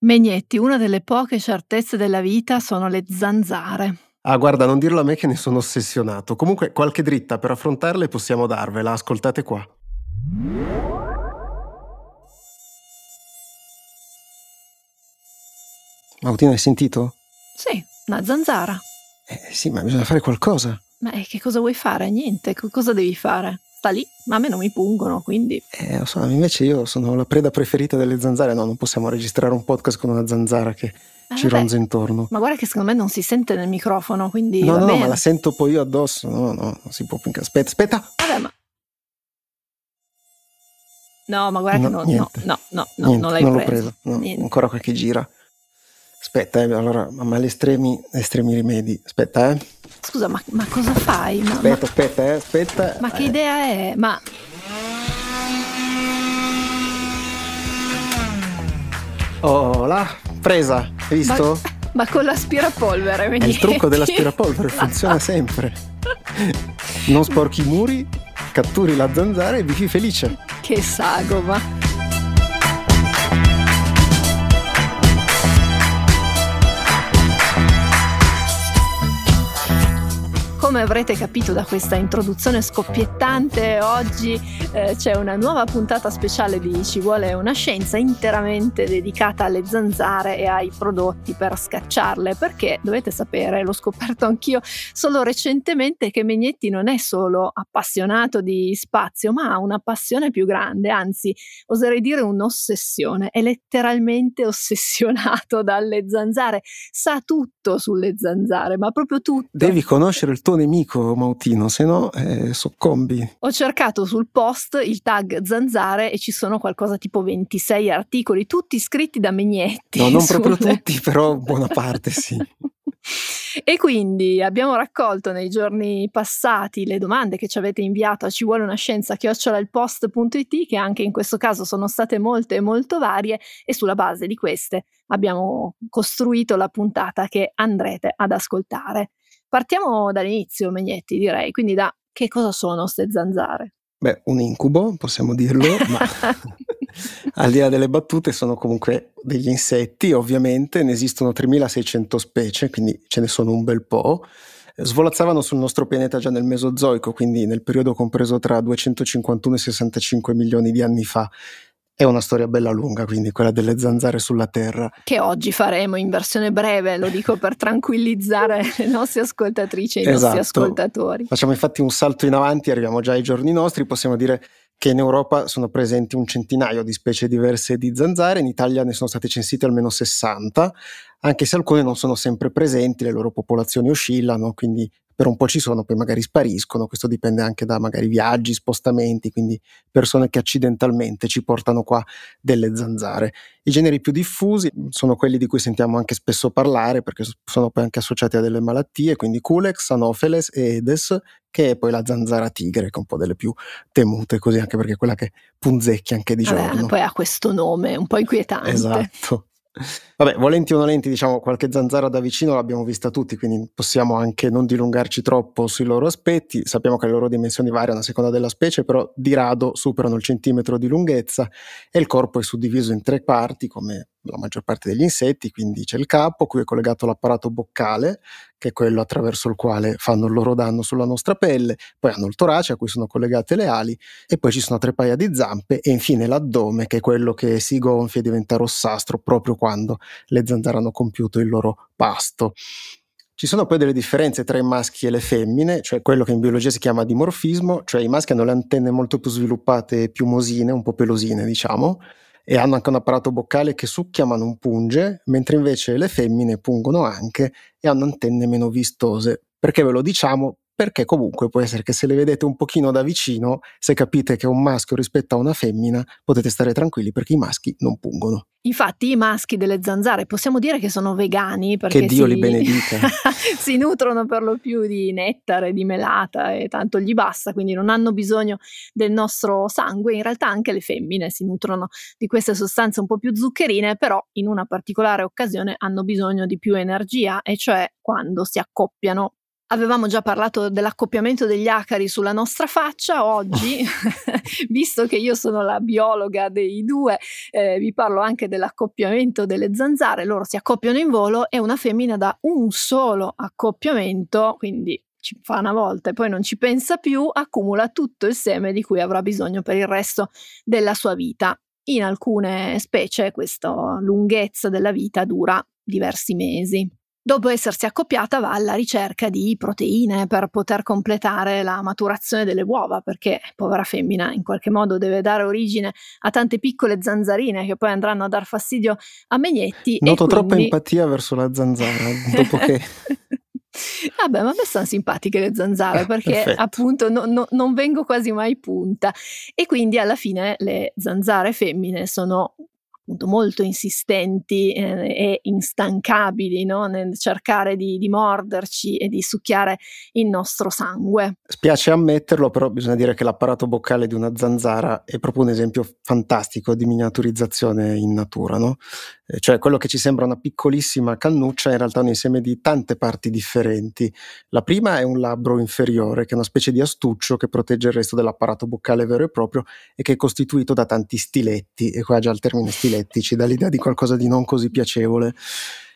Megnetti, una delle poche certezze della vita sono le zanzare. Ah, guarda, non dirlo a me che ne sono ossessionato. Comunque, qualche dritta per affrontarle possiamo darvela, ascoltate qua. Mautino, hai sentito? Sì, una zanzara. Eh, sì, ma bisogna fare qualcosa. Ma eh, che cosa vuoi fare? Niente, cosa devi fare? sta lì, ma a me non mi pungono, quindi... Eh, so, invece io sono la preda preferita delle zanzare, no, non possiamo registrare un podcast con una zanzara che ah, ci vabbè. ronza intorno. Ma guarda che secondo me non si sente nel microfono, quindi... No, no, bene. ma la sento poi io addosso, no, no, non si può più... Aspetta, aspetta! Vabbè, ma... No, ma guarda no, che non, no, no, no, niente, non l'hai non preso. L'ho preso no, ancora qualche gira. Aspetta, eh, allora, ma gli estremi, estremi rimedi. Aspetta, eh. Scusa, ma, ma cosa fai? Ma, aspetta, ma... aspetta, eh, aspetta. Ma che idea è? Ma... Oh, là, presa, hai visto? Ma, con l'aspirapolvere, mi È il trucco dell'aspirapolvere, funziona sempre. Non sporchi i muri, catturi la zanzara e vivi felice. Che sagoma. Come avrete capito da questa introduzione scoppiettante, oggi eh, c'è una nuova puntata speciale di Ci vuole una scienza interamente dedicata alle zanzare e ai prodotti per scacciarle, perché dovete sapere, l'ho scoperto anch'io solo recentemente, che Megnetti non è solo appassionato di spazio, ma ha una passione più grande, anzi oserei dire un'ossessione, è letteralmente ossessionato dalle zanzare, sa tutto sulle zanzare, ma proprio tutto. Devi conoscere il tuo nemico Mautino, se no eh, soccombi. Ho cercato sul post il tag zanzare e ci sono qualcosa tipo 26 articoli, tutti scritti da Megnetti. No, non su... proprio tutti, però buona parte sì. E quindi abbiamo raccolto nei giorni passati le domande che ci avete inviato a ci vuole una scienza chiocciolailpost.it che anche in questo caso sono state molte e molto varie e sulla base di queste abbiamo costruito la puntata che andrete ad ascoltare. Partiamo dall'inizio, Megnetti, direi, quindi da che cosa sono queste zanzare? Beh, un incubo, possiamo dirlo, ma al di là delle battute sono comunque degli insetti, ovviamente ne esistono 3600 specie, quindi ce ne sono un bel po'. Svolazzavano sul nostro pianeta già nel Mesozoico, quindi nel periodo compreso tra 251 e 65 milioni di anni fa. È una storia bella lunga, quindi quella delle zanzare sulla Terra. Che oggi faremo in versione breve, lo dico per tranquillizzare le nostre ascoltatrici e i esatto. nostri ascoltatori. Facciamo infatti un salto in avanti, arriviamo già ai giorni nostri, possiamo dire che in Europa sono presenti un centinaio di specie diverse di zanzare, in Italia ne sono state censite almeno 60, anche se alcune non sono sempre presenti, le loro popolazioni oscillano, quindi per un po' ci sono, poi magari spariscono, questo dipende anche da magari viaggi, spostamenti, quindi persone che accidentalmente ci portano qua delle zanzare. I generi più diffusi sono quelli di cui sentiamo anche spesso parlare perché sono poi anche associati a delle malattie, quindi Culex, Anopheles e Edes, che è poi la zanzara tigre, che è un po' delle più temute, così anche perché è quella che punzecchia anche di Vabbè, giorno. Poi ha questo nome un po' inquietante. Esatto. Vabbè, volenti o nolenti, diciamo, qualche zanzara da vicino l'abbiamo vista tutti, quindi possiamo anche non dilungarci troppo sui loro aspetti. Sappiamo che le loro dimensioni variano a seconda della specie, però di rado superano il centimetro di lunghezza e il corpo è suddiviso in tre parti, come la maggior parte degli insetti, quindi c'è il capo, cui è collegato l'apparato boccale, che è quello attraverso il quale fanno il loro danno sulla nostra pelle, poi hanno il torace a cui sono collegate le ali e poi ci sono tre paia di zampe e infine l'addome, che è quello che si gonfia e diventa rossastro proprio quando le zanzare hanno compiuto il loro pasto. Ci sono poi delle differenze tra i maschi e le femmine, cioè quello che in biologia si chiama dimorfismo, cioè i maschi hanno le antenne molto più sviluppate e piumosine, un po' pelosine, diciamo, e hanno anche un apparato boccale che succhia ma non punge, mentre invece le femmine pungono anche e hanno antenne meno vistose. Perché ve lo diciamo? perché comunque può essere che se le vedete un pochino da vicino, se capite che è un maschio rispetto a una femmina, potete stare tranquilli perché i maschi non pungono. Infatti i maschi delle zanzare possiamo dire che sono vegani perché che Dio si... li benedica. si nutrono per lo più di nettare, di melata e tanto gli basta, quindi non hanno bisogno del nostro sangue. In realtà anche le femmine si nutrono di queste sostanze un po' più zuccherine, però in una particolare occasione hanno bisogno di più energia, e cioè quando si accoppiano Avevamo già parlato dell'accoppiamento degli acari sulla nostra faccia, oggi, oh. visto che io sono la biologa dei due, eh, vi parlo anche dell'accoppiamento delle zanzare, loro si accoppiano in volo e una femmina da un solo accoppiamento, quindi ci fa una volta e poi non ci pensa più, accumula tutto il seme di cui avrà bisogno per il resto della sua vita. In alcune specie questa lunghezza della vita dura diversi mesi. Dopo essersi accoppiata va alla ricerca di proteine per poter completare la maturazione delle uova, perché povera femmina in qualche modo deve dare origine a tante piccole zanzarine che poi andranno a dar fastidio a Megnetti. Noto quindi... troppa empatia verso la zanzara, dopo che... Vabbè, ma a me sono simpatiche le zanzare ah, perché perfetto. appunto no, no, non vengo quasi mai punta e quindi alla fine le zanzare femmine sono molto insistenti eh, e instancabili no? nel cercare di, di, morderci e di succhiare il nostro sangue. Spiace ammetterlo, però bisogna dire che l'apparato boccale di una zanzara è proprio un esempio fantastico di miniaturizzazione in natura, no? Eh, cioè quello che ci sembra una piccolissima cannuccia è in realtà un insieme di tante parti differenti. La prima è un labbro inferiore, che è una specie di astuccio che protegge il resto dell'apparato boccale vero e proprio e che è costituito da tanti stiletti, e qua già il termine stiletto stiletti, ci di qualcosa di non così piacevole.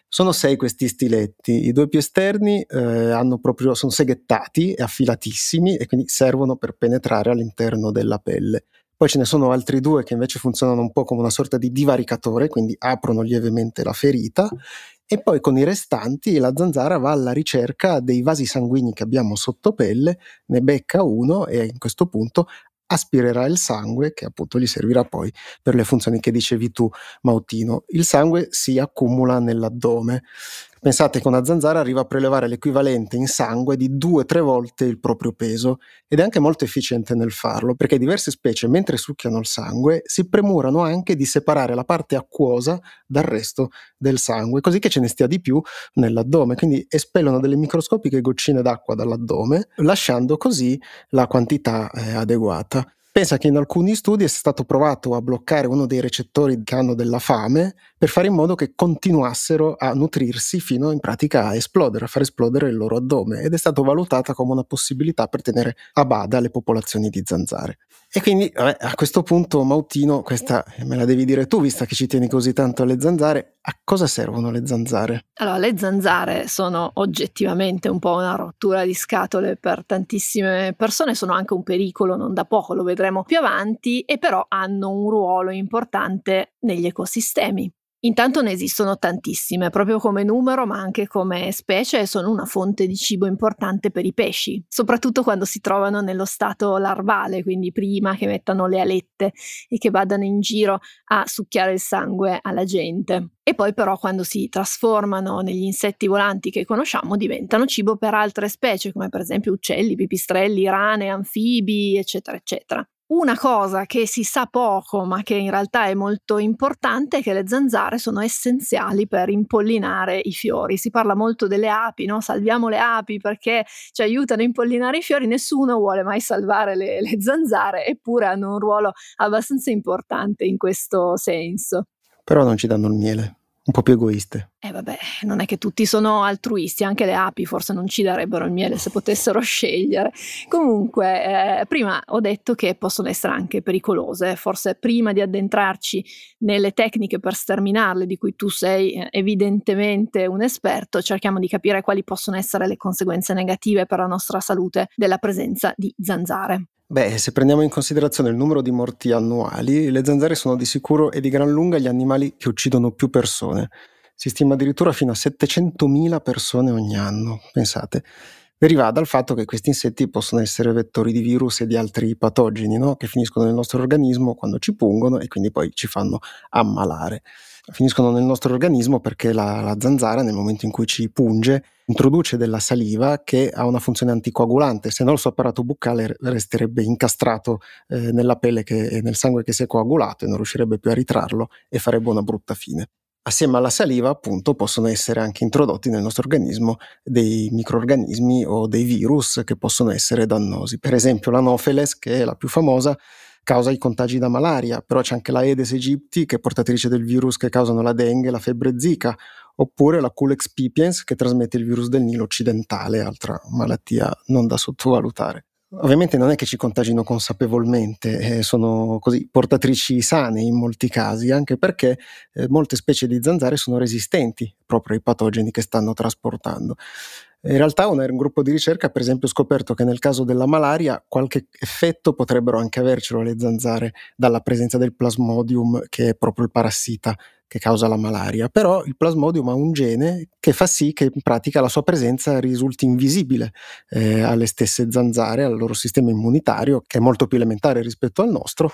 Sono sei questi stiletti, i due più esterni eh, proprio, sono seghettati e affilatissimi e quindi servono per penetrare all'interno della pelle. Poi ce ne sono altri due che invece funzionano un po' come una sorta di divaricatore, quindi aprono lievemente la ferita e poi con i restanti la zanzara va alla ricerca dei vasi sanguigni che abbiamo sotto pelle, ne becca uno e in questo punto aspirerà il sangue che appunto gli servirà poi per le funzioni che dicevi tu Mautino. Il sangue si accumula nell'addome Pensate che una zanzara arriva a prelevare l'equivalente in sangue di due o tre volte il proprio peso ed è anche molto efficiente nel farlo perché diverse specie mentre succhiano il sangue si premurano anche di separare la parte acquosa dal resto del sangue così che ce ne stia di più nell'addome, quindi espellono delle microscopiche goccine d'acqua dall'addome lasciando così la quantità eh, adeguata. Pensa che in alcuni studi è stato provato a bloccare uno dei recettori che hanno della fame per fare in modo che continuassero a nutrirsi fino in pratica a esplodere, a far esplodere il loro addome ed è stato valutata come una possibilità per tenere a bada le popolazioni di zanzare. E quindi vabbè, a questo punto, Mautino, questa me la devi dire tu, vista che ci tieni così tanto alle zanzare, a cosa servono le zanzare? Allora, le zanzare sono oggettivamente un po' una rottura di scatole per tantissime persone, sono anche un pericolo, non da poco, lo vedremo più avanti, e però hanno un ruolo importante negli ecosistemi. Intanto ne esistono tantissime, proprio come numero, ma anche come specie, e sono una fonte di cibo importante per i pesci, soprattutto quando si trovano nello stato larvale, quindi prima che mettano le alette e che vadano in giro a succhiare il sangue alla gente. E poi però quando si trasformano negli insetti volanti che conosciamo diventano cibo per altre specie, come per esempio uccelli, pipistrelli, rane, anfibi, eccetera, eccetera. Una cosa che si sa poco ma che in realtà è molto importante è che le zanzare sono essenziali per impollinare i fiori. Si parla molto delle api, no? salviamo le api perché ci aiutano a impollinare i fiori, nessuno vuole mai salvare le, le zanzare eppure hanno un ruolo abbastanza importante in questo senso. Però non ci danno il miele, un po' più egoiste. E eh vabbè, non è che tutti sono altruisti, anche le api forse non ci darebbero il miele se potessero scegliere. Comunque, eh, prima ho detto che possono essere anche pericolose, forse prima di addentrarci nelle tecniche per sterminarle, di cui tu sei eh, evidentemente un esperto, cerchiamo di capire quali possono essere le conseguenze negative per la nostra salute della presenza di zanzare. Beh, se prendiamo in considerazione il numero di morti annuali, le zanzare sono di sicuro e di gran lunga gli animali che uccidono più persone si stima addirittura fino a 700.000 persone ogni anno, pensate. Deriva dal fatto che questi insetti possono essere vettori di virus e di altri patogeni no? che finiscono nel nostro organismo quando ci pungono e quindi poi ci fanno ammalare. Finiscono nel nostro organismo perché la, la zanzara nel momento in cui ci punge introduce della saliva che ha una funzione anticoagulante, se no il suo apparato buccale resterebbe incastrato eh, nella pelle e nel sangue che si è coagulato e non riuscirebbe più a ritrarlo e farebbe una brutta fine assieme alla saliva appunto possono essere anche introdotti nel nostro organismo dei microorganismi o dei virus che possono essere dannosi. Per esempio l'anofeles, che è la più famosa, causa i contagi da malaria, però c'è anche la Aedes aegypti che è portatrice del virus che causano la dengue, la febbre zika, oppure la Culex pipiens che trasmette il virus del Nilo occidentale, altra malattia non da sottovalutare. Ovviamente non è che ci contagino consapevolmente, eh, sono così portatrici sane in molti casi, anche perché eh, molte specie di zanzare sono resistenti proprio ai patogeni che stanno trasportando. In realtà un, un gruppo di ricerca ha per esempio scoperto che nel caso della malaria qualche effetto potrebbero anche avercelo le zanzare dalla presenza del plasmodium che è proprio il parassita che causa la malaria, però il plasmodium ha un gene che fa sì che in pratica la sua presenza risulti invisibile eh, alle stesse zanzare, al loro sistema immunitario, che è molto più elementare rispetto al nostro,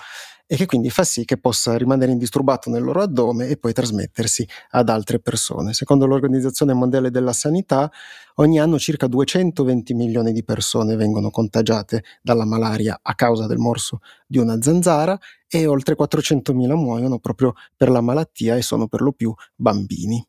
e che quindi fa sì che possa rimanere indisturbato nel loro addome e poi trasmettersi ad altre persone. Secondo l'Organizzazione Mondiale della Sanità, ogni anno circa 220 milioni di persone vengono contagiate dalla malaria a causa del morso di una zanzara e oltre 400 mila muoiono proprio per la malattia e sono per lo più bambini.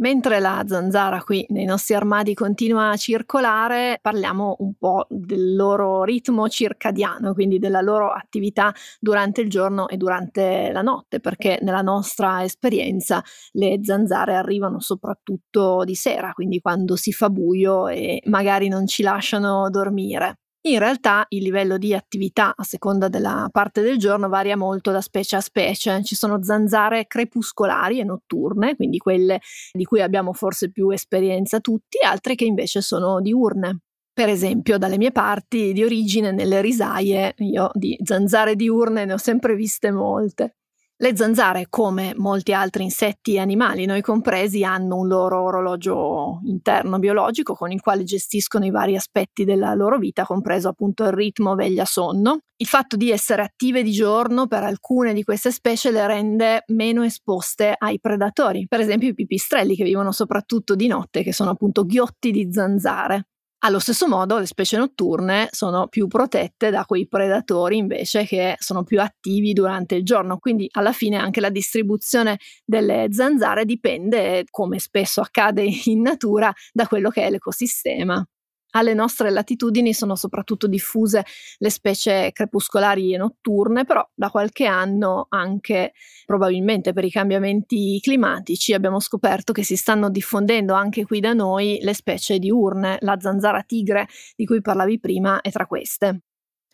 Mentre la zanzara qui nei nostri armadi continua a circolare, parliamo un po' del loro ritmo circadiano, quindi della loro attività durante il giorno e durante la notte, perché nella nostra esperienza le zanzare arrivano soprattutto di sera, quindi quando si fa buio e magari non ci lasciano dormire. In realtà il livello di attività a seconda della parte del giorno varia molto da specie a specie. Ci sono zanzare crepuscolari e notturne, quindi quelle di cui abbiamo forse più esperienza tutti, altre che invece sono diurne. Per esempio, dalle mie parti di origine, nelle risaie, io di zanzare diurne ne ho sempre viste molte. Le zanzare, come molti altri insetti e animali, noi compresi, hanno un loro orologio interno biologico con il quale gestiscono i vari aspetti della loro vita, compreso appunto il ritmo veglia-sonno. Il fatto di essere attive di giorno per alcune di queste specie le rende meno esposte ai predatori, per esempio i pipistrelli che vivono soprattutto di notte, che sono appunto ghiotti di zanzare. Allo stesso modo le specie notturne sono più protette da quei predatori invece che sono più attivi durante il giorno, quindi alla fine anche la distribuzione delle zanzare dipende, come spesso accade in natura, da quello che è l'ecosistema. Alle nostre latitudini sono soprattutto diffuse le specie crepuscolari e notturne, però da qualche anno anche probabilmente per i cambiamenti climatici abbiamo scoperto che si stanno diffondendo anche qui da noi le specie diurne, la zanzara tigre di cui parlavi prima è tra queste.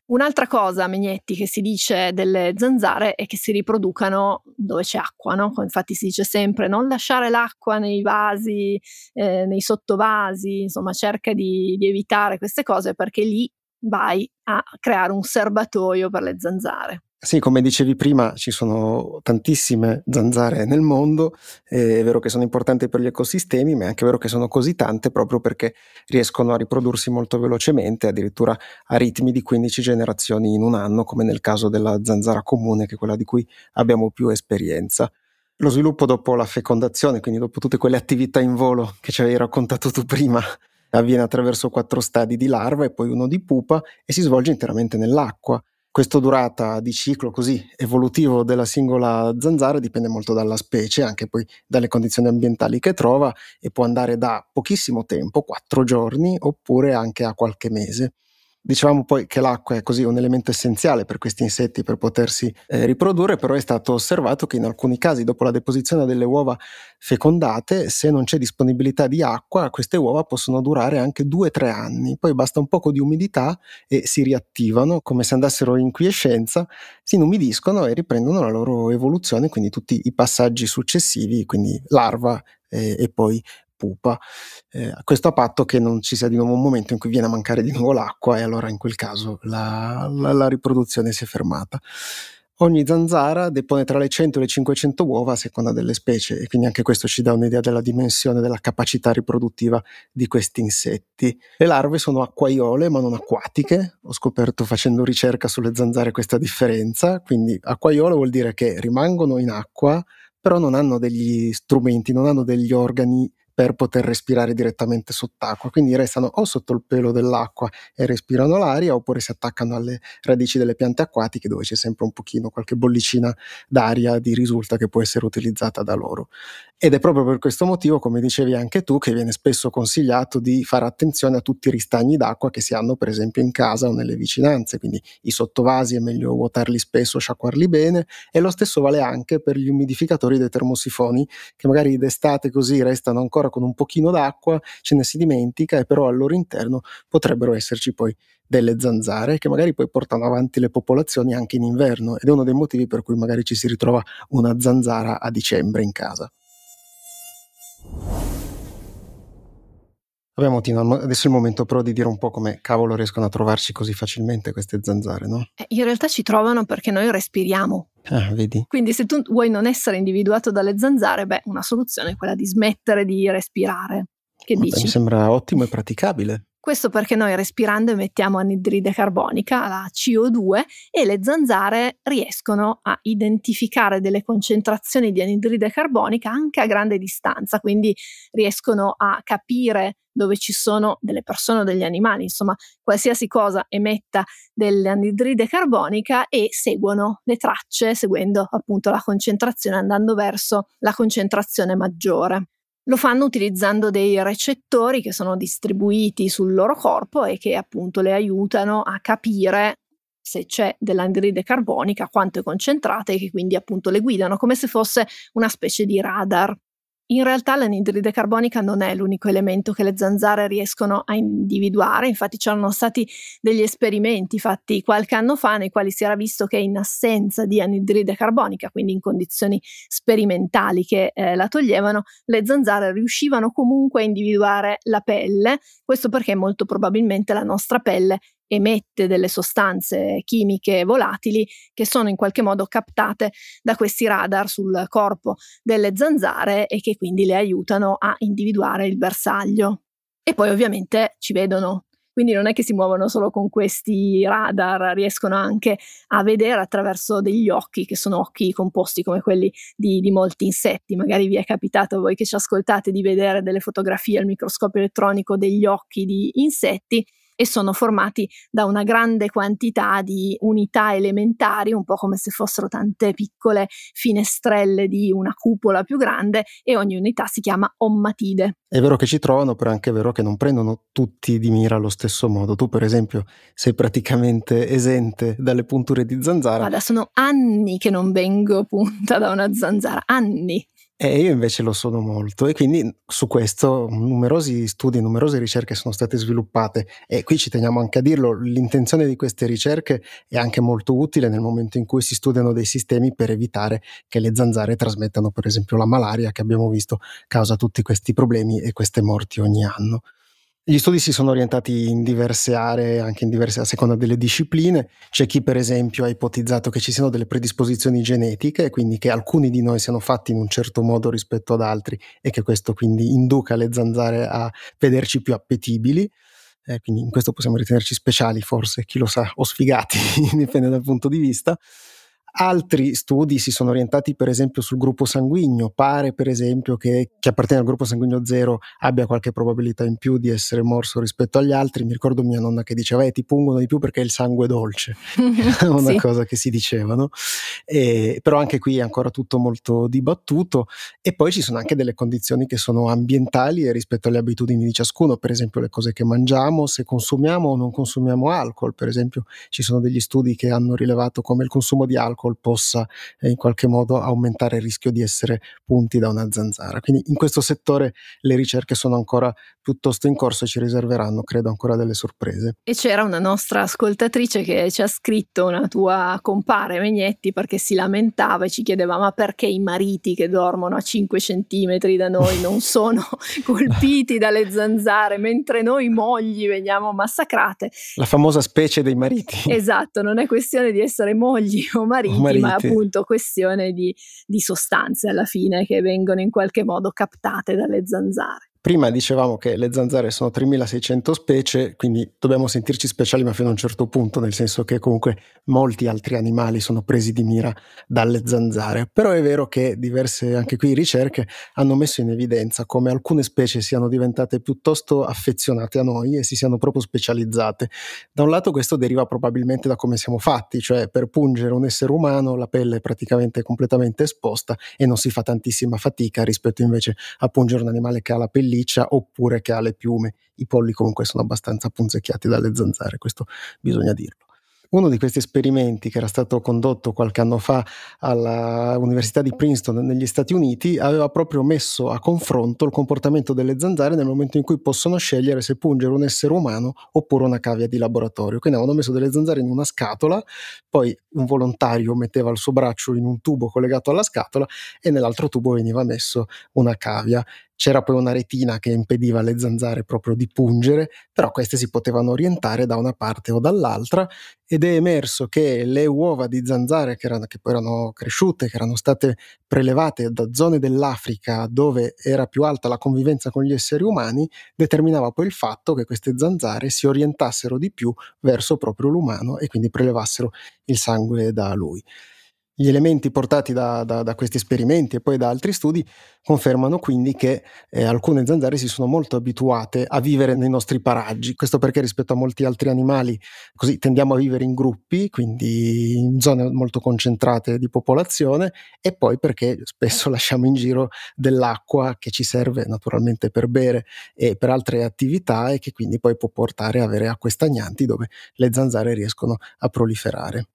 Un'altra cosa, Megnetti, che si dice delle zanzare è che si riproducano dove c'è acqua, no? infatti si dice sempre non lasciare l'acqua nei vasi, eh, nei sottovasi, insomma cerca di, di evitare queste cose perché lì vai a creare un serbatoio per le zanzare. Sì, come dicevi prima, ci sono tantissime zanzare nel mondo, eh, è vero che sono importanti per gli ecosistemi, ma è anche vero che sono così tante proprio perché riescono a riprodursi molto velocemente, addirittura a ritmi di 15 generazioni in un anno, come nel caso della zanzara comune, che è quella di cui abbiamo più esperienza. Lo sviluppo dopo la fecondazione, quindi dopo tutte quelle attività in volo che ci avevi raccontato tu prima, avviene attraverso quattro stadi di larva e poi uno di pupa e si svolge interamente nell'acqua questa durata di ciclo così evolutivo della singola zanzara dipende molto dalla specie, anche poi dalle condizioni ambientali che trova e può andare da pochissimo tempo, quattro giorni, oppure anche a qualche mese. Dicevamo poi che l'acqua è così un elemento essenziale per questi insetti per potersi eh, riprodurre, però è stato osservato che in alcuni casi dopo la deposizione delle uova fecondate, se non c'è disponibilità di acqua, queste uova possono durare anche 2-3 anni, poi basta un poco di umidità e si riattivano come se andassero in quiescenza, si inumidiscono e riprendono la loro evoluzione, quindi tutti i passaggi successivi, quindi larva e, eh, e poi Pupa, eh, questo a patto che non ci sia di nuovo un momento in cui viene a mancare di nuovo l'acqua e allora in quel caso la, la, la riproduzione si è fermata. Ogni zanzara depone tra le 100 e le 500 uova a seconda delle specie e quindi anche questo ci dà un'idea della dimensione, della capacità riproduttiva di questi insetti. Le larve sono acquaiole ma non acquatiche, ho scoperto facendo ricerca sulle zanzare questa differenza, quindi acquaiole vuol dire che rimangono in acqua però non hanno degli strumenti, non hanno degli organi per poter respirare direttamente sott'acqua. Quindi restano o sotto il pelo dell'acqua e respirano l'aria oppure si attaccano alle radici delle piante acquatiche dove c'è sempre un pochino qualche bollicina d'aria di risulta che può essere utilizzata da loro. Ed è proprio per questo motivo, come dicevi anche tu, che viene spesso consigliato di fare attenzione a tutti i ristagni d'acqua che si hanno per esempio in casa o nelle vicinanze, quindi i sottovasi è meglio vuotarli spesso, sciacquarli bene e lo stesso vale anche per gli umidificatori dei termosifoni che magari d'estate così restano ancora con un pochino d'acqua, ce ne si dimentica e però al loro interno potrebbero esserci poi delle zanzare che magari poi portano avanti le popolazioni anche in inverno ed è uno dei motivi per cui magari ci si ritrova una zanzara a dicembre in casa. Vabbè Montino, adesso è il momento però di dire un po' come cavolo riescono a trovarci così facilmente queste zanzare, no? Eh, in realtà ci trovano perché noi respiriamo. Ah, vedi. Quindi se tu vuoi non essere individuato dalle zanzare, beh, una soluzione è quella di smettere di respirare. Che Vabbè, dici? Mi sembra ottimo e praticabile. Questo perché noi respirando emettiamo anidride carbonica, la CO2, e le zanzare riescono a identificare delle concentrazioni di anidride carbonica anche a grande distanza, quindi riescono a capire dove ci sono delle persone o degli animali, insomma, qualsiasi cosa emetta dell'anidride carbonica e seguono le tracce seguendo appunto la concentrazione andando verso la concentrazione maggiore. Lo fanno utilizzando dei recettori che sono distribuiti sul loro corpo e che appunto le aiutano a capire se c'è dell'anidride carbonica, quanto è concentrata e che quindi appunto le guidano come se fosse una specie di radar. In realtà l'anidride carbonica non è l'unico elemento che le zanzare riescono a individuare, infatti c'erano stati degli esperimenti fatti qualche anno fa nei quali si era visto che in assenza di anidride carbonica, quindi in condizioni sperimentali che eh, la toglievano, le zanzare riuscivano comunque a individuare la pelle, questo perché molto probabilmente la nostra pelle emette delle sostanze chimiche volatili che sono in qualche modo captate da questi radar sul corpo delle zanzare e che quindi le aiutano a individuare il bersaglio. E poi ovviamente ci vedono. Quindi non è che si muovono solo con questi radar, riescono anche a vedere attraverso degli occhi, che sono occhi composti come quelli di, di molti insetti. Magari vi è capitato voi che ci ascoltate di vedere delle fotografie al microscopio elettronico degli occhi di insetti e sono formati da una grande quantità di unità elementari, un po' come se fossero tante piccole finestrelle di una cupola più grande e ogni unità si chiama ommatide. È vero che ci trovano, però è anche vero che non prendono tutti di mira allo stesso modo. Tu per esempio sei praticamente esente dalle punture di zanzara. Guarda, sono anni che non vengo punta da una zanzara, anni. E io invece lo sono molto e quindi mhmm, su questo numerosi studi, numerose ricerche sono state sviluppate e qui ci teniamo anche a dirlo, l'intenzione di queste ricerche è anche molto utile nel momento in cui si studiano dei sistemi per evitare che le zanzare trasmettano per esempio la malaria che abbiamo visto causa tutti questi problemi e queste morti ogni anno. Gli studi si sono orientati in diverse aree, anche in diverse a seconda delle discipline. C'è chi, per esempio, ha ipotizzato che ci siano delle predisposizioni genetiche, quindi che alcuni di noi siano fatti in un certo modo rispetto ad altri e che questo quindi induca le zanzare a vederci più appetibili. Eh, quindi in questo possiamo ritenerci speciali, forse, chi lo sa, o sfigati, dipende dal punto di vista. Altri studi si sono orientati per esempio sul gruppo sanguigno, pare per esempio che chi appartiene al gruppo sanguigno zero abbia qualche probabilità in più di essere morso rispetto agli altri. Mi ricordo mia nonna che diceva eh, ti pungono di più perché il sangue è dolce, una sì. cosa che si dicevano. però anche qui è ancora tutto molto dibattuto e poi ci sono anche delle condizioni che sono ambientali e rispetto alle abitudini di ciascuno, per esempio le cose che mangiamo, se consumiamo o non consumiamo alcol, per esempio ci sono degli studi che hanno rilevato come il consumo di alcol tackle possa eh, in qualche modo aumentare il rischio di essere punti da una zanzara. Quindi in questo settore le ricerche sono ancora piuttosto in corso ci riserveranno, credo, ancora delle sorprese. E c'era una nostra ascoltatrice che ci ha scritto, una tua compare Megnetti, perché si lamentava e ci chiedeva ma perché i mariti che dormono a 5 centimetri da noi non sono colpiti dalle zanzare, mentre noi mogli veniamo massacrate. La famosa specie dei mariti. Esatto, non è questione di essere mogli o mariti, o mariti. ma appunto questione di, di sostanze alla fine che vengono in qualche modo captate dalle zanzare. Prima dicevamo che le zanzare sono 3600 specie, quindi dobbiamo sentirci speciali ma fino a un certo punto, nel senso che comunque molti altri animali sono presi di mira dalle zanzare. Però è vero che diverse, anche qui, ricerche hanno messo in evidenza come alcune specie siano diventate piuttosto affezionate a noi e si siano proprio specializzate. Da un lato questo deriva probabilmente da come siamo fatti, cioè per pungere un essere umano la pelle è praticamente completamente esposta e non si fa tantissima fatica rispetto invece a pungere un animale che ha la pellina pelliccia oppure che ha le piume. I polli comunque sono abbastanza punzecchiati dalle zanzare, questo bisogna dirlo. Uno di questi esperimenti che era stato condotto qualche anno fa all'Università di Princeton negli Stati Uniti aveva proprio messo a confronto il comportamento delle zanzare nel momento in cui possono scegliere se pungere un essere umano oppure una cavia di laboratorio. Quindi avevano messo delle zanzare in una scatola, poi un volontario metteva il suo braccio in un tubo collegato alla scatola e nell'altro tubo veniva messo una cavia c'era poi una retina che impediva alle zanzare proprio di pungere, però queste si potevano orientare da una parte o dall'altra ed è emerso che le uova di zanzare che, erano, che poi erano cresciute, che erano state prelevate da zone dell'Africa dove era più alta la convivenza con gli esseri umani, determinava poi il fatto che queste zanzare si orientassero di più verso proprio l'umano e quindi prelevassero il sangue da lui. Gli elementi portati da, da, da, questi esperimenti e poi da altri studi confermano quindi che eh, alcune zanzare si sono molto abituate a vivere nei nostri paraggi, questo perché rispetto a molti altri animali così tendiamo a vivere in gruppi, quindi in zone molto concentrate di popolazione e poi perché spesso lasciamo in giro dell'acqua che ci serve naturalmente per bere e per altre attività e che quindi poi può portare a avere acque stagnanti dove le zanzare riescono a proliferare.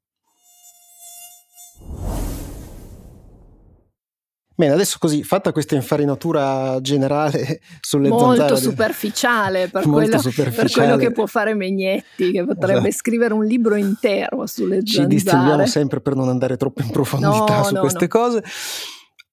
Bene, adesso così, fatta questa infarinatura generale sulle molto zanzare... Superficiale per, molto quello, superficiale per quello che può fare Megnetti, che potrebbe esatto. scrivere un libro intero sulle Ci zanzare. Ci distinguiamo sempre per non andare troppo in profondità no, su no, queste no. cose.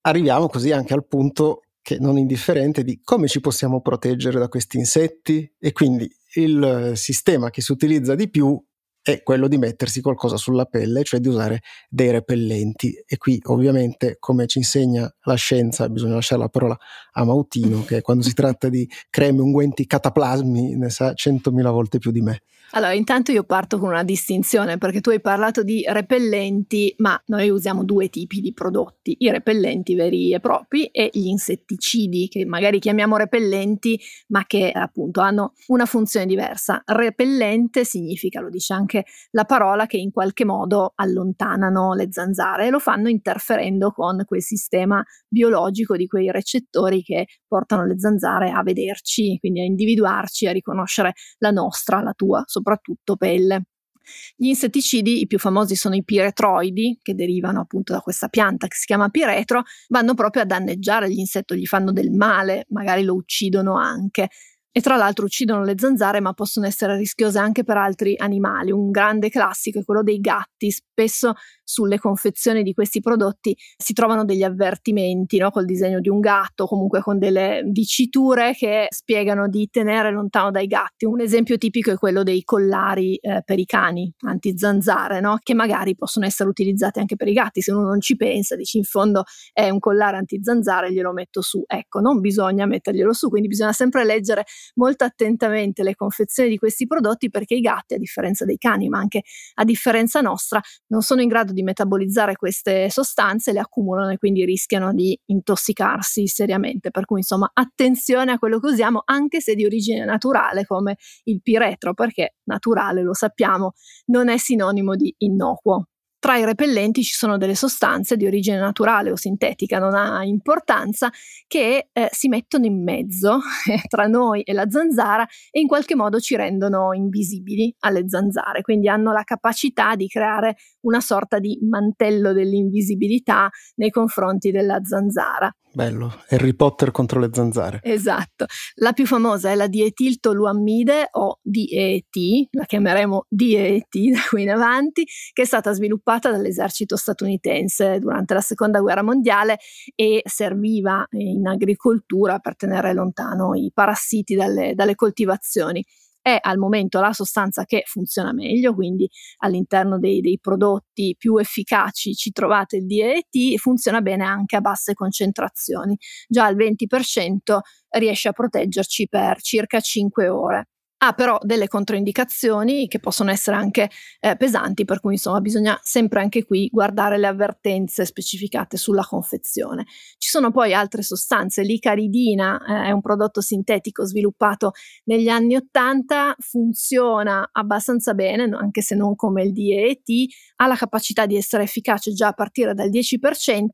Arriviamo così anche al punto che non indifferente di come ci possiamo proteggere da questi insetti e quindi il eh, sistema che si utilizza di più è quello di mettersi qualcosa sulla pelle, cioè di usare dei repellenti. E qui ovviamente, come ci insegna la scienza, bisogna lasciare la parola a Mautino, che quando si tratta di creme, unguenti, cataplasmi, ne sa 100.000 volte più di me. Allora, intanto io parto con una distinzione, perché tu hai parlato di repellenti, ma noi usiamo due tipi di prodotti, i repellenti veri e propri e gli insetticidi, che magari chiamiamo repellenti, ma che appunto hanno una funzione diversa. Repellente significa, lo dice anche anche la parola che in qualche modo allontanano le zanzare e lo fanno interferendo con quel sistema biologico di quei recettori che portano le zanzare a vederci, quindi a individuarci, a riconoscere la nostra, la tua, soprattutto pelle. Gli insetticidi, i più famosi sono i piretroidi, che derivano appunto da questa pianta che si chiama piretro, vanno proprio a danneggiare gli insetti, gli fanno del male, magari lo uccidono anche e tra l'altro uccidono le zanzare ma possono essere rischiose anche per altri animali. Un grande classico è quello dei gatti, spesso sulle confezioni di questi prodotti si trovano degli avvertimenti no? col disegno di un gatto, comunque con delle diciture che spiegano di tenere lontano dai gatti. Un esempio tipico è quello dei collari eh, per i cani antizanzare, no? che magari possono essere utilizzati anche per i gatti. Se uno non ci pensa, dici in fondo è un collare anti antizanzare, glielo metto su. Ecco, non bisogna metterglielo su, quindi bisogna sempre leggere molto attentamente le confezioni di questi prodotti perché i gatti, a differenza dei cani, ma anche a differenza nostra, non sono in grado di di metabolizzare queste sostanze le accumulano e quindi rischiano di intossicarsi seriamente. Per cui insomma attenzione a quello che usiamo anche se di origine naturale come il piretro perché naturale lo sappiamo non è sinonimo di innocuo. Tra i repellenti ci sono delle sostanze di origine naturale o sintetica, non ha importanza, che eh, si mettono in mezzo eh, tra noi e la zanzara e in qualche modo ci rendono invisibili alle zanzare, quindi hanno la capacità di creare una sorta di mantello dell'invisibilità nei confronti della zanzara. Bello, Harry Potter contro le zanzare. Esatto, la più famosa è la dietiltoluammide o DET, la chiameremo DET da qui in avanti, che è stata sviluppata dall'esercito statunitense durante la seconda guerra mondiale e serviva in agricoltura per tenere lontano i parassiti dalle, dalle coltivazioni è al momento la sostanza che funziona meglio, quindi all'interno dei, dei prodotti più efficaci ci trovate il DET, e funziona bene anche a basse concentrazioni, già al 20% riesce a proteggerci per circa 5 ore ha però delle controindicazioni che possono essere anche eh, pesanti, per cui insomma bisogna sempre anche qui guardare le avvertenze specificate sulla confezione. Ci sono poi altre sostanze, l'icaridina eh, è un prodotto sintetico sviluppato negli anni 80, funziona abbastanza bene, anche se non come il DET, ha la capacità di essere efficace già a partire dal 10%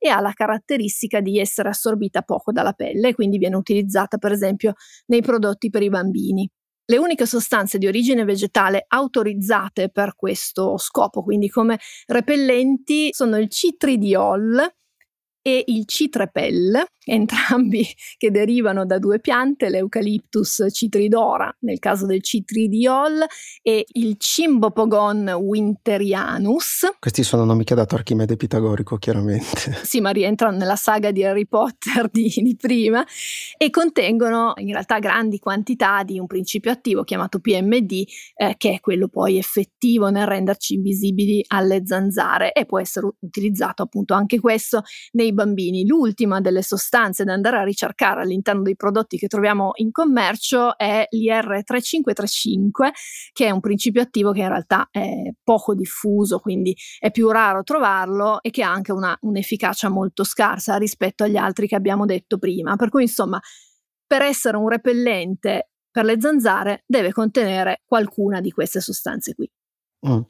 e ha la caratteristica di essere assorbita poco dalla pelle, quindi viene utilizzata per esempio nei prodotti per i bambini. Le uniche sostanze di origine vegetale autorizzate per questo scopo, quindi come repellenti, sono il citridiol e il citrepel, entrambi che derivano da due piante, l'Eucalyptus citridora nel caso del citridiol e il Cimbopogon winterianus. Questi sono nomi che ha dato Archimede Pitagorico, chiaramente. Sì, ma rientrano nella saga di Harry Potter di, di prima e contengono in realtà grandi quantità di un principio attivo chiamato PMD, eh, che è quello poi effettivo nel renderci visibili alle zanzare e può essere utilizzato appunto anche questo nei dei bambini. L'ultima delle sostanze da andare a ricercare all'interno dei prodotti che troviamo in commercio è l'IR3535, che è un principio attivo che in realtà è poco diffuso, quindi è più raro trovarlo e che ha anche una, un'efficacia molto scarsa rispetto agli altri che abbiamo detto prima. Per cui, insomma, per essere un repellente per le zanzare deve contenere qualcuna di queste sostanze qui. Mm.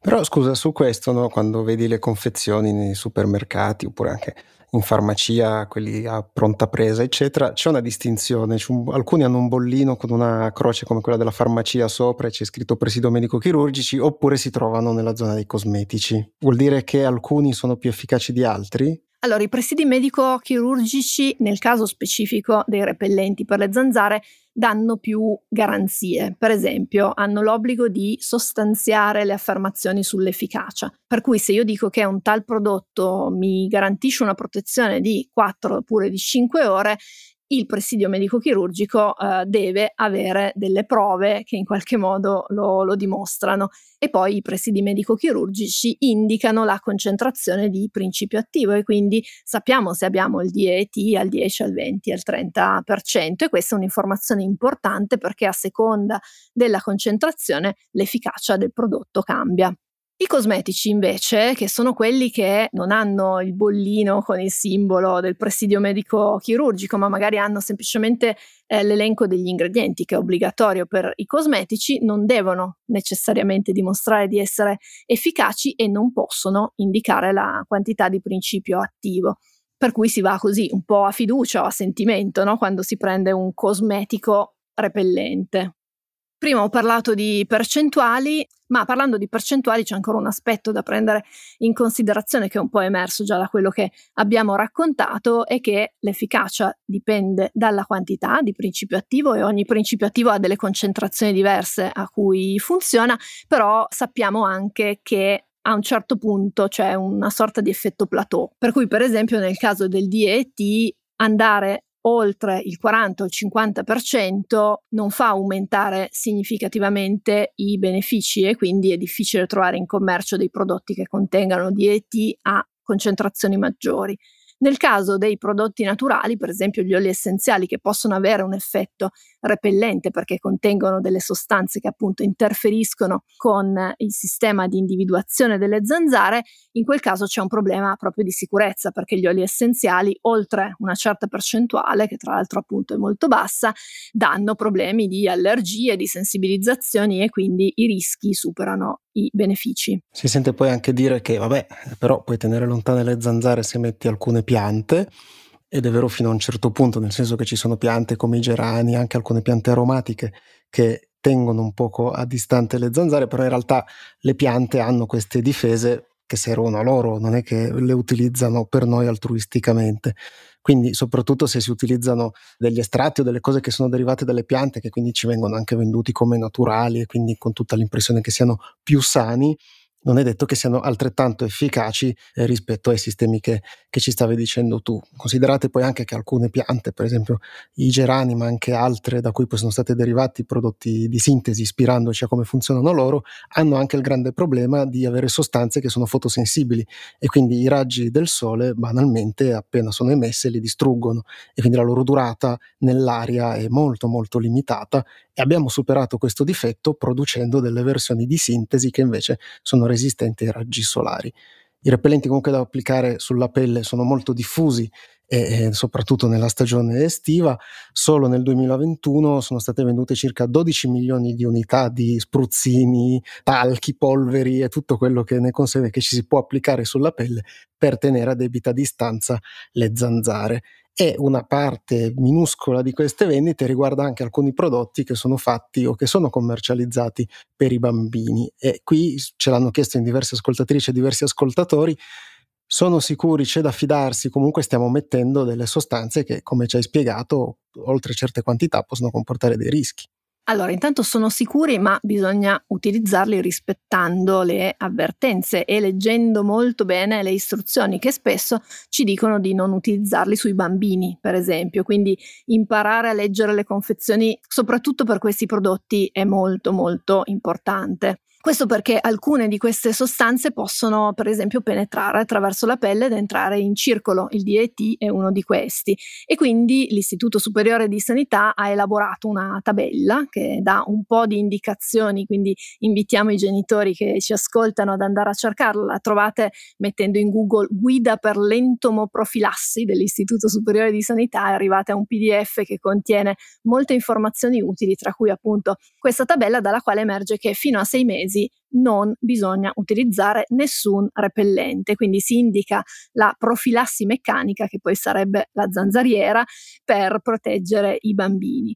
Però scusa, su questo, no, quando vedi le confezioni nei supermercati oppure anche in farmacia, quelli a pronta presa, eccetera, c'è una distinzione. C'è un, alcuni hanno un bollino con una croce come quella della farmacia sopra e c'è scritto presidio medico-chirurgici, oppure si trovano nella zona dei cosmetici. Vuol dire che alcuni sono più efficaci di altri? Allora, i presidi medico-chirurgici, nel caso specifico dei repellenti per le zanzare, danno più garanzie. Per esempio, hanno l'obbligo di sostanziare le affermazioni sull'efficacia. Per cui se io dico che un tal prodotto mi garantisce una protezione di 4 oppure di 5 ore, il presidio medico-chirurgico eh, deve avere delle prove che in qualche modo lo, lo dimostrano e poi i presidi medico-chirurgici indicano la concentrazione di principio attivo e quindi sappiamo se abbiamo il DET al 10, al 20, al 30% e questa è un'informazione importante perché a seconda della concentrazione l'efficacia del prodotto cambia. I cosmetici invece, che sono quelli che non hanno il bollino con il simbolo del presidio medico chirurgico, ma magari hanno semplicemente eh, l'elenco degli ingredienti che è obbligatorio per i cosmetici, non devono necessariamente dimostrare di essere efficaci e non possono indicare la quantità di principio attivo. Per cui si va così un po' a fiducia o a sentimento no? quando si prende un cosmetico repellente. Prima ho parlato di percentuali, ma parlando di percentuali c'è ancora un aspetto da prendere in considerazione che è un po' emerso già da quello che abbiamo raccontato e che l'efficacia dipende dalla quantità di principio attivo e ogni principio attivo ha delle concentrazioni diverse a cui funziona, però sappiamo anche che a un certo punto c'è una sorta di effetto plateau, per cui per esempio nel caso del DET andare oltre il 40 o il 50% non fa aumentare significativamente i benefici e quindi è difficile trovare in commercio dei prodotti che contengano dieti a concentrazioni maggiori. Nel caso dei prodotti naturali, per esempio gli oli essenziali che possono avere un effetto repellente perché contengono delle sostanze che appunto interferiscono con il sistema di individuazione delle zanzare, in quel caso c'è un problema proprio di sicurezza perché gli oli essenziali, oltre una certa percentuale, che tra l'altro appunto è molto bassa, danno problemi di allergie, di sensibilizzazioni e quindi i rischi superano i benefici. Si sente poi anche dire che vabbè, però puoi tenere lontane le zanzare se metti alcune piante piante, ed è vero fino a un certo punto, nel senso che ci sono piante come i gerani, anche alcune piante aromatiche che tengono un poco a distante le zanzare, però in realtà le piante hanno queste difese che servono a loro, non è che le utilizzano per noi altruisticamente. Quindi soprattutto se si utilizzano degli estratti o delle cose che sono derivate dalle piante, che quindi ci vengono anche venduti come naturali e quindi con tutta l'impressione che siano più sani, non è detto che siano altrettanto efficaci eh, rispetto ai sistemi che, che, ci stavi dicendo tu. Considerate poi anche che alcune piante, per esempio i gerani, ma anche altre da cui poi sono stati derivati prodotti di sintesi, ispirandoci a come funzionano loro, hanno anche il grande problema di avere sostanze che sono fotosensibili e quindi i raggi del sole banalmente appena sono emesse li distruggono e quindi la loro durata nell'aria è molto molto limitata e abbiamo superato questo difetto producendo delle versioni di sintesi che invece sono resistenti ai raggi solari. I repellenti comunque da applicare sulla pelle sono molto diffusi e, e soprattutto nella stagione estiva, solo nel 2021 sono state vendute circa 12 milioni di unità di spruzzini, talchi, polveri e tutto quello che ne consegue che ci si può applicare sulla pelle per tenere a debita distanza le zanzare e una parte minuscola di queste vendite riguarda anche alcuni prodotti che sono fatti o che sono commercializzati per i bambini e qui ce l'hanno chiesto in diverse ascoltatrici e diversi ascoltatori sono sicuri, c'è da fidarsi, comunque stiamo mettendo delle sostanze che, come ci hai spiegato, oltre certe quantità possono comportare dei rischi. Allora, intanto sono sicuri, ma bisogna utilizzarli rispettando le avvertenze e leggendo molto bene le istruzioni che spesso ci dicono di non utilizzarli sui bambini, per esempio. Quindi imparare a leggere le confezioni, soprattutto per questi prodotti, è molto molto importante. Questo perché alcune di queste sostanze possono per esempio penetrare attraverso la pelle ed entrare in circolo, il DET è uno di questi e quindi l'Istituto Superiore di Sanità ha elaborato una tabella che dà un po' di indicazioni, quindi invitiamo i genitori che ci ascoltano ad andare a cercarla, la trovate mettendo in Google guida per l'entomoprofilassi dell'Istituto Superiore di Sanità e arrivate a un PDF che contiene molte informazioni utili, tra cui appunto questa tabella dalla quale emerge che fino a sei mesi mesi non bisogna utilizzare nessun repellente, quindi si indica la profilassi meccanica che poi sarebbe la zanzariera per proteggere i bambini.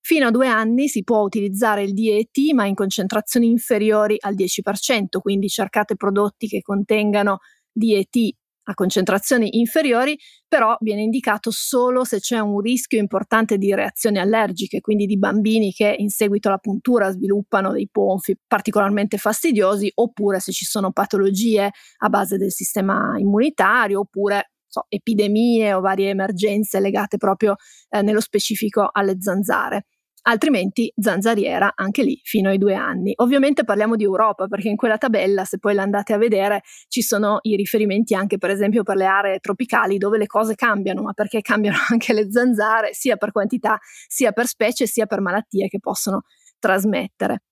Fino a due anni si può utilizzare il DET ma in concentrazioni inferiori al 10%, quindi cercate prodotti che contengano DET a concentrazioni inferiori, però viene indicato solo se c'è un rischio importante di reazioni allergiche, quindi di bambini che in seguito alla puntura sviluppano dei ponfi particolarmente fastidiosi, oppure se ci sono patologie a base del sistema immunitario, oppure so, epidemie o varie emergenze legate proprio eh, nello specifico alle zanzare altrimenti zanzariera anche lì fino ai due anni. Ovviamente parliamo di Europa perché in quella tabella, se poi l'andate a vedere, ci sono i riferimenti anche per esempio per le aree tropicali dove le cose cambiano, ma perché cambiano anche le zanzare sia per quantità, sia per specie, sia per malattie che possono trasmettere.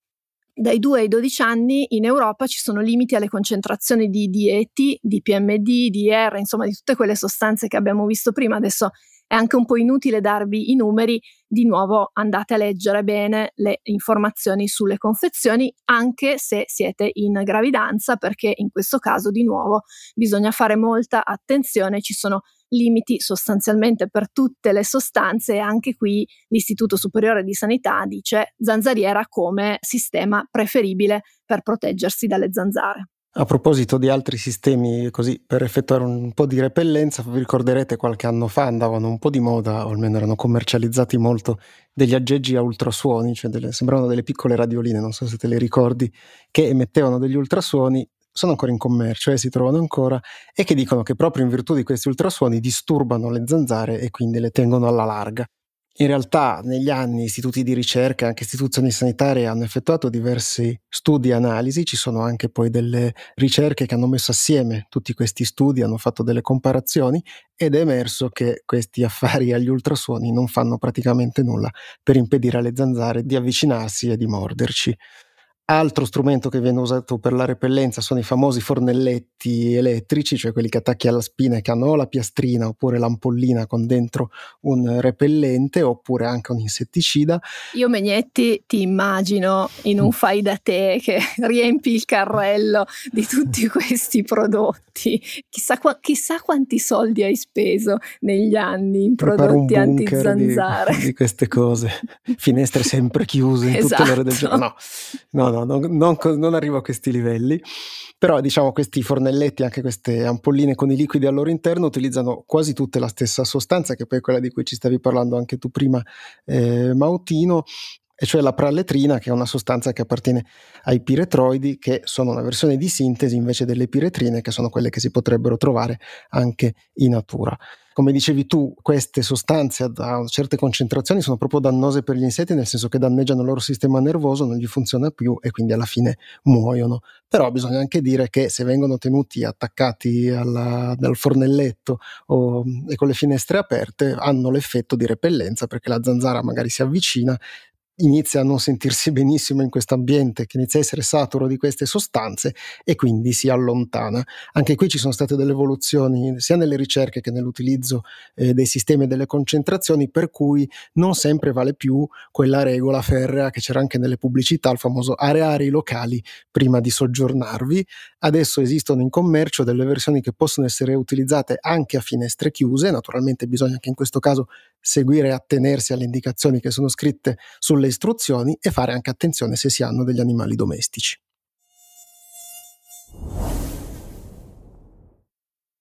Dai 2 ai 12 anni in Europa ci sono limiti alle concentrazioni di dieti, di PMD, di R, insomma di tutte quelle sostanze che abbiamo visto prima. Adesso è anche un po' inutile darvi i numeri, di nuovo andate a leggere bene le informazioni sulle confezioni, anche se siete in gravidanza, perché in questo caso di nuovo bisogna fare molta attenzione, ci sono limiti sostanzialmente per tutte le sostanze e anche qui l'Istituto Superiore di Sanità dice zanzariera come sistema preferibile per proteggersi dalle zanzare. A proposito di altri sistemi, così per effettuare un po' di repellenza, vi ricorderete qualche anno fa andavano un po' di moda, o almeno erano commercializzati molto, degli aggeggi a ultrasuoni, cioè delle, sembravano delle piccole radioline, non so se te le ricordi, che emettevano degli ultrasuoni, sono ancora in commercio e eh, si trovano ancora, e che dicono che proprio in virtù di questi ultrasuoni disturbano le zanzare e quindi le tengono alla larga. In realtà negli anni istituti di ricerca e anche istituzioni sanitarie hanno effettuato diversi studi e analisi, ci sono anche poi delle ricerche che hanno messo assieme tutti questi studi, hanno fatto delle comparazioni ed è emerso che questi affari agli ultrasuoni non fanno praticamente nulla per impedire alle zanzare di avvicinarsi e di morderci. Altro strumento che viene usato per la repellenza sono i famosi fornelletti elettrici, cioè quelli che attacchi alla spina e che hanno o la piastrina oppure l'ampollina con dentro un repellente oppure anche un insetticida. Io Megnetti ti immagino in un mm. fai da te che riempi il carrello di mm. tutti questi prodotti. Chissà, qu- chissà quanti soldi hai speso negli anni in Preparo prodotti antizanzare. Di, di queste cose. Finestre sempre chiuse in esatto. tutte le ore del esatto. giorno. No, no, no non, non, non, arrivo a questi livelli, però diciamo questi fornelletti, anche queste ampolline con i liquidi al loro interno utilizzano quasi tutte la stessa sostanza che poi è quella di cui ci stavi parlando anche tu prima eh, Mautino, e cioè la praletrina, che è una sostanza che appartiene ai piretroidi, che sono una versione di sintesi invece delle piretrine, che sono quelle che si potrebbero trovare anche in natura. Come dicevi tu, queste sostanze a certe concentrazioni sono proprio dannose per gli insetti, nel senso che danneggiano il loro sistema nervoso, non gli funziona più e quindi alla fine muoiono. Però bisogna anche dire che se vengono tenuti attaccati alla, al fornelletto o, e con le finestre aperte, hanno l'effetto di repellenza perché la zanzara magari si avvicina inizia a non sentirsi benissimo in questo ambiente, che inizia a essere saturo di queste sostanze e quindi si allontana. Anche qui ci sono state delle evoluzioni sia nelle ricerche che nell'utilizzo eh, dei sistemi e delle concentrazioni, per cui non sempre vale più quella regola ferrea che c'era anche nelle pubblicità, il famoso areare i locali prima di soggiornarvi. Adesso esistono in commercio delle versioni che possono essere utilizzate anche a finestre chiuse, naturalmente bisogna anche in questo caso seguire e attenersi alle indicazioni che sono scritte sulle le istruzioni e fare anche attenzione se si hanno degli animali domestici.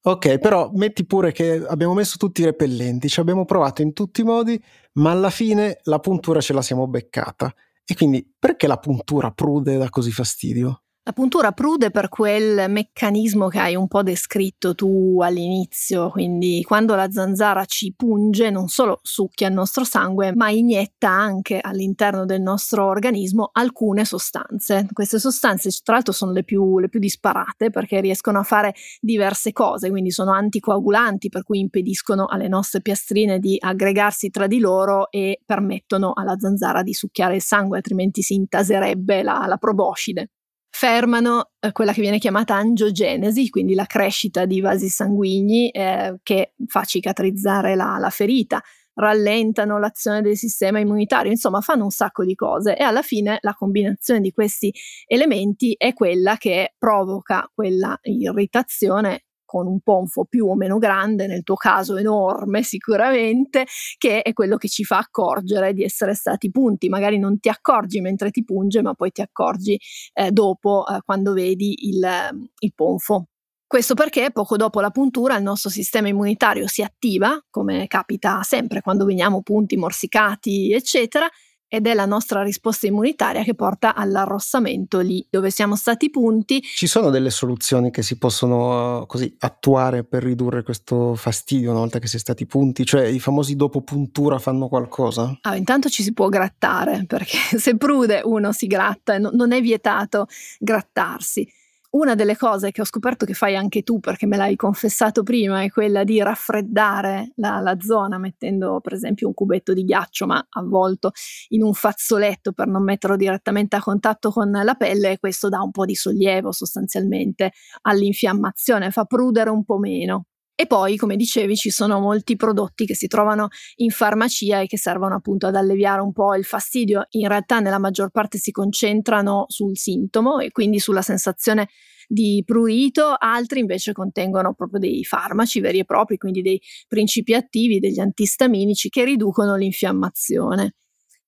Ok, però metti pure che abbiamo messo tutti i repellenti, ci abbiamo provato in tutti i modi, ma alla fine la puntura ce la siamo beccata. E quindi perché la puntura prude dà così fastidio? La puntura prude per quel meccanismo che hai un po' descritto tu all'inizio, quindi quando la zanzara ci punge non solo succhia il nostro sangue, ma inietta anche all'interno del nostro organismo alcune sostanze. Queste sostanze tra l'altro sono le più, le più disparate perché riescono a fare diverse cose, quindi sono anticoagulanti per cui impediscono alle nostre piastrine di aggregarsi tra di loro e permettono alla zanzara di succhiare il sangue, altrimenti si intaserebbe la, la proboscide fermano eh, quella che viene chiamata angiogenesi, quindi la crescita di vasi sanguigni eh, che fa cicatrizzare la, la ferita, rallentano l'azione del sistema immunitario, insomma fanno un sacco di cose e alla fine la combinazione di questi elementi è quella che provoca quella irritazione con un ponfo più o meno grande, nel tuo caso enorme sicuramente, che è quello che ci fa accorgere di essere stati punti. Magari non ti accorgi mentre ti punge, ma poi ti accorgi eh, dopo eh, quando vedi il, eh, il ponfo. Questo perché poco dopo la puntura il nostro sistema immunitario si attiva, come capita sempre quando veniamo punti, morsicati, eccetera, ed è la nostra risposta immunitaria che porta all'arrossamento lì dove siamo stati punti. Ci sono delle soluzioni che si possono eh, così attuare per ridurre questo fastidio una volta che si è stati punti? Cioè i famosi dopo puntura fanno qualcosa? Ah, intanto ci si può grattare perché se prude uno si gratta, e non è vietato grattarsi. Una delle cose che ho scoperto che fai anche tu, perché me l'hai confessato prima, è quella di raffreddare la, la zona mettendo per esempio un cubetto di ghiaccio, ma avvolto in un fazzoletto per non metterlo direttamente a contatto con la pelle e questo dà un po' di sollievo sostanzialmente all'infiammazione, fa prudere un po' meno. E poi, come dicevi, ci sono molti prodotti che si trovano in farmacia e che servono appunto ad alleviare un po' il fastidio. In realtà nella maggior parte si concentrano sul sintomo e quindi sulla sensazione di prurito, altri invece contengono proprio dei farmaci veri e propri, quindi dei principi attivi, degli antistaminici che riducono l'infiammazione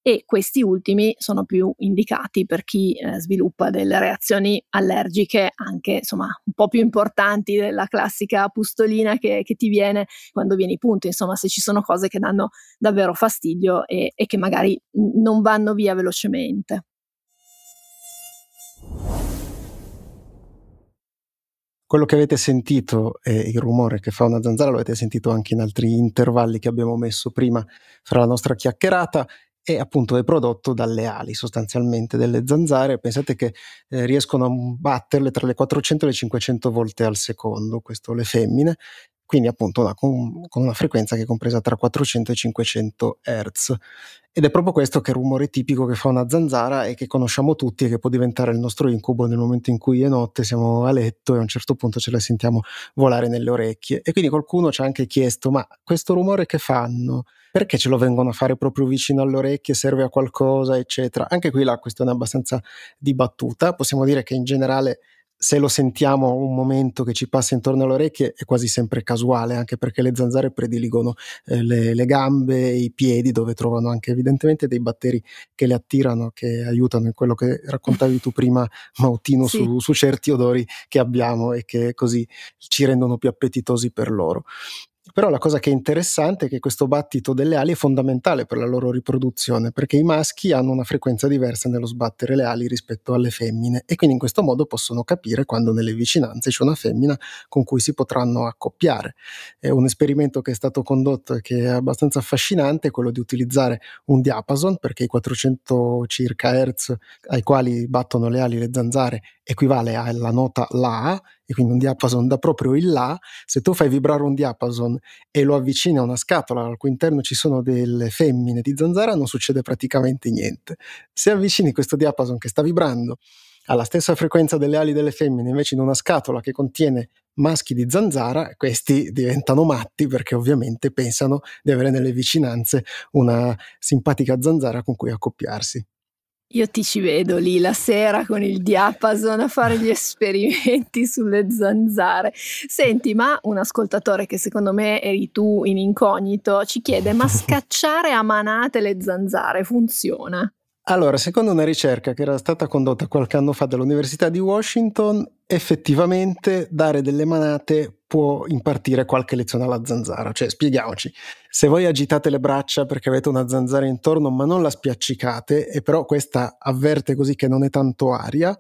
e questi ultimi sono più indicati per chi eh, sviluppa delle reazioni allergiche anche insomma un po' più importanti della classica pustolina che, che ti viene quando vieni punto, insomma se ci sono cose che danno davvero fastidio e, e che magari non vanno via velocemente. quello che avete sentito e il rumore che fa una zanzara lo avete sentito anche in altri intervalli che abbiamo messo prima fra la nostra chiacchierata e appunto è prodotto dalle ali sostanzialmente delle zanzare. Pensate che eh, riescono a batterle tra le 400 e le 500 volte al secondo, questo le femmine, quindi appunto una, con, con, una frequenza che è compresa tra 400 e 500 Hz. Ed è proprio questo che è il rumore tipico che fa una zanzara e che conosciamo tutti e che può diventare il nostro incubo nel momento in cui è notte, siamo a letto e a un certo punto ce la sentiamo volare nelle orecchie. E quindi qualcuno ci ha anche chiesto, ma questo rumore che fanno? Perché ce lo vengono a fare proprio vicino alle orecchie? Serve a qualcosa, eccetera? Anche qui la questione è abbastanza dibattuta. Possiamo dire che in generale se lo sentiamo un momento che ci passa intorno alle orecchie è quasi sempre casuale, anche perché le zanzare prediligono eh, le, le, gambe, i piedi, dove trovano anche evidentemente dei batteri che le attirano, che aiutano in quello che raccontavi tu prima, Mautino, sì. su, su certi odori che abbiamo e che così ci rendono più appetitosi per loro. Però la cosa che è interessante è che questo battito delle ali è fondamentale per la loro riproduzione, perché i maschi hanno una frequenza diversa nello sbattere le ali rispetto alle femmine e quindi in questo modo possono capire quando nelle vicinanze c'è una femmina con cui si potranno accoppiare. È un esperimento che è stato condotto e che è abbastanza affascinante, quello di utilizzare un diapason, perché i 400 circa hertz ai quali battono le ali le zanzare equivale alla nota La, e quindi un diapason da proprio il La, se tu fai vibrare un diapason e lo avvicini a una scatola al cui interno ci sono delle femmine di zanzara, non succede praticamente niente. Se avvicini questo diapason che sta vibrando alla stessa frequenza delle ali delle femmine, invece in una scatola che contiene maschi di zanzara, questi diventano matti perché ovviamente pensano di avere nelle vicinanze una simpatica zanzara con cui accoppiarsi. Io ti ci vedo lì la sera con il diapason a fare gli esperimenti sulle zanzare. Senti, ma un ascoltatore che secondo me eri tu in incognito ci chiede: ma scacciare a manate le zanzare funziona? Allora, secondo una ricerca che era stata condotta qualche anno fa dall'Università di Washington, effettivamente dare delle manate può impartire qualche lezione alla zanzara. Cioè, spieghiamoci, se voi agitate le braccia perché avete una zanzara intorno ma non la spiaccicate e però questa avverte così che non è tanto aria,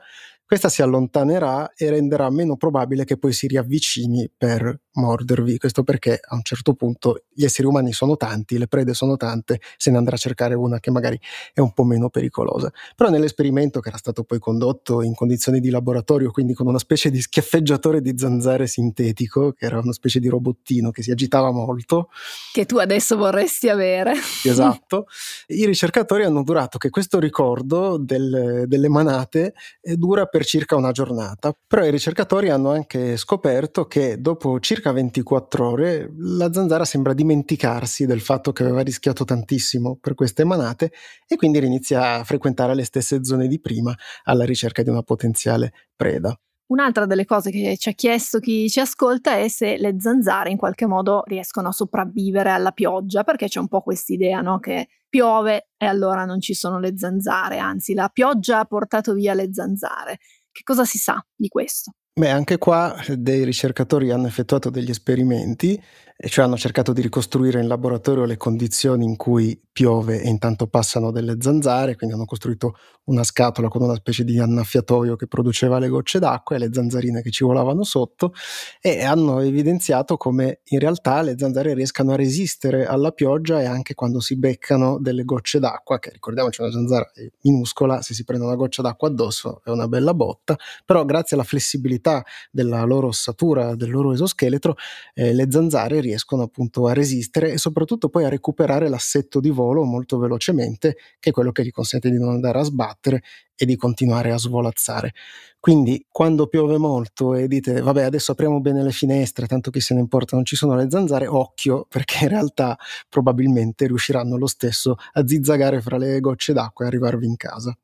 questa si allontanerà e renderà meno probabile che poi si riavvicini per mordervi. Questo perché a un certo punto gli esseri umani sono tanti, le prede sono tante, se ne andrà a cercare una che magari è un po' meno pericolosa. Però nell'esperimento che era stato poi condotto in condizioni di laboratorio, quindi con una specie di schiaffeggiatore di zanzare sintetico, che era una specie di robottino che si agitava molto. Che tu adesso vorresti avere. Esatto. I ricercatori hanno durato che questo ricordo del, delle manate eh, dura per circa una giornata. Però i ricercatori hanno anche scoperto che dopo circa circa 24 ore la zanzara sembra dimenticarsi del fatto che aveva rischiato tantissimo per queste manate e quindi inizia a frequentare le stesse zone di prima alla ricerca di una potenziale preda. Un'altra delle cose che ci ha chiesto chi ci ascolta è se le zanzare in qualche modo riescono a sopravvivere alla pioggia, perché c'è un po' quest'idea no? che piove e allora non ci sono le zanzare, anzi la pioggia ha portato via le zanzare. Che cosa si sa di questo? Beh, anche qua eh, dei ricercatori hanno effettuato degli esperimenti, cioè hanno cercato di ricostruire in laboratorio le condizioni in cui piove e intanto passano delle zanzare, quindi hanno costruito una scatola con una specie di annaffiatoio che produceva le gocce d'acqua e le zanzarine che ci volavano sotto e hanno evidenziato come in realtà le zanzare riescano a resistere alla pioggia e anche quando si beccano delle gocce d'acqua, che ricordiamoci una zanzara è minuscola, se si prende una goccia d'acqua addosso è una bella botta, però grazie alla flessibilità densità, della loro ossatura, del loro esoscheletro, eh, le zanzare riescono appunto a resistere e soprattutto poi a recuperare l'assetto di volo molto velocemente, che è quello che gli consente di non andare a sbattere e di continuare a svolazzare. Quindi quando piove molto e dite vabbè adesso apriamo bene le finestre, tanto chi se ne importa non ci sono le zanzare, occhio perché in realtà probabilmente riusciranno lo stesso a zizzagare fra le gocce d'acqua e arrivarvi in casa.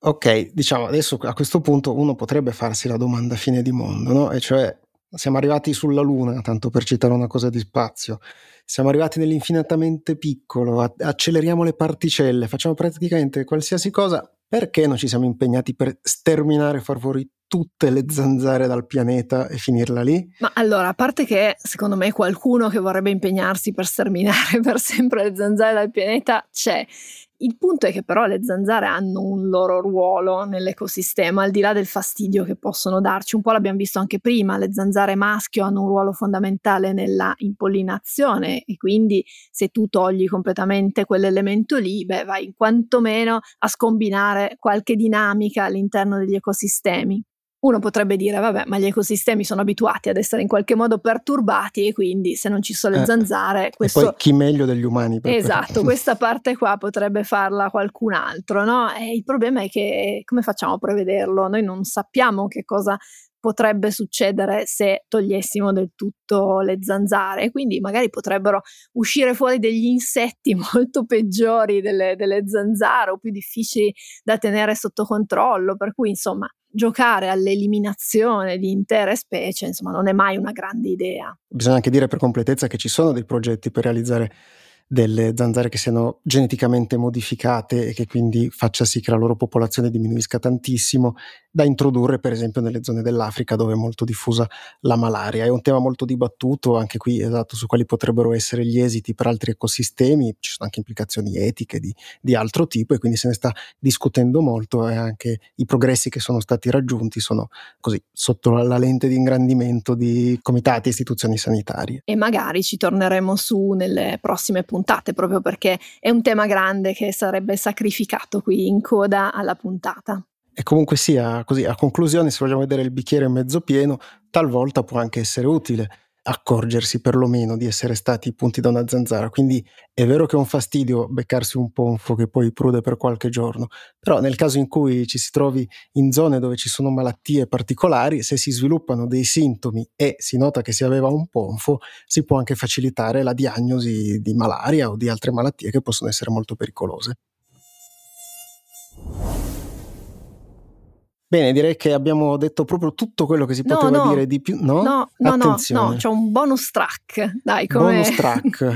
Ok, diciamo adesso a questo punto uno potrebbe farsi la domanda fine di mondo, no? E cioè siamo arrivati sulla Luna, tanto per citare una cosa di spazio, siamo arrivati nell'infinitamente piccolo, a- acceleriamo le particelle, facciamo praticamente qualsiasi cosa, perché non ci siamo impegnati per sterminare e far fuori tutte le zanzare dal pianeta e finirla lì? Ma allora, a parte che secondo me qualcuno che vorrebbe impegnarsi per sterminare per sempre le zanzare dal pianeta c'è il punto è che però le zanzare hanno un loro ruolo nell'ecosistema, al di là del fastidio che possono darci, un po' l'abbiamo visto anche prima, le zanzare maschio hanno un ruolo fondamentale nella impollinazione e quindi se tu togli completamente quell'elemento lì, beh, vai quantomeno a scombinare qualche dinamica all'interno degli ecosistemi. Uno potrebbe dire, vabbè, ma gli ecosistemi sono abituati ad essere in qualche modo perturbati e quindi se non ci sono le eh, zanzare... Questo... E poi chi meglio degli umani? Per esatto, questa parte qua potrebbe farla qualcun altro, no? E il problema è che come facciamo a prevederlo? Noi non sappiamo che cosa potrebbe succedere se togliessimo del tutto le zanzare, quindi magari potrebbero uscire fuori degli insetti molto peggiori delle, delle zanzare o più difficili da tenere sotto controllo, per cui insomma giocare all'eliminazione di intere specie, insomma, non è mai una grande idea. Bisogna anche dire per completezza che ci sono dei progetti per realizzare delle zanzare che siano geneticamente modificate e che quindi faccia sì che la loro popolazione diminuisca tantissimo, da introdurre per esempio nelle zone dell'Africa dove è molto diffusa la malaria. È un tema molto dibattuto anche qui, esatto, su quali potrebbero essere gli esiti per altri ecosistemi, ci sono anche implicazioni etiche di, di altro tipo e quindi se ne sta discutendo molto e anche i progressi che sono stati raggiunti sono così sotto la, lente di ingrandimento di comitati e istituzioni sanitarie. E magari ci torneremo su nelle prossime puntate puntate, proprio perché è un tema grande che sarebbe sacrificato qui in coda alla puntata. E comunque sia, così a conclusione, se vogliamo vedere il bicchiere mezzo pieno, talvolta può anche essere utile accorgersi perlomeno di essere stati punti da una zanzara. Quindi è vero che è un fastidio beccarsi un ponfo che poi prude per qualche giorno, però nel caso in cui ci si trovi in zone dove ci sono malattie particolari, se si sviluppano dei sintomi e si nota che si aveva un ponfo, si può anche facilitare la diagnosi di malaria o di altre malattie che possono essere molto pericolose. Bene, direi che abbiamo detto proprio tutto quello che si poteva no, dire di più. No, no, no, no, no, c'è un bonus track. Dai, come... Bonus track.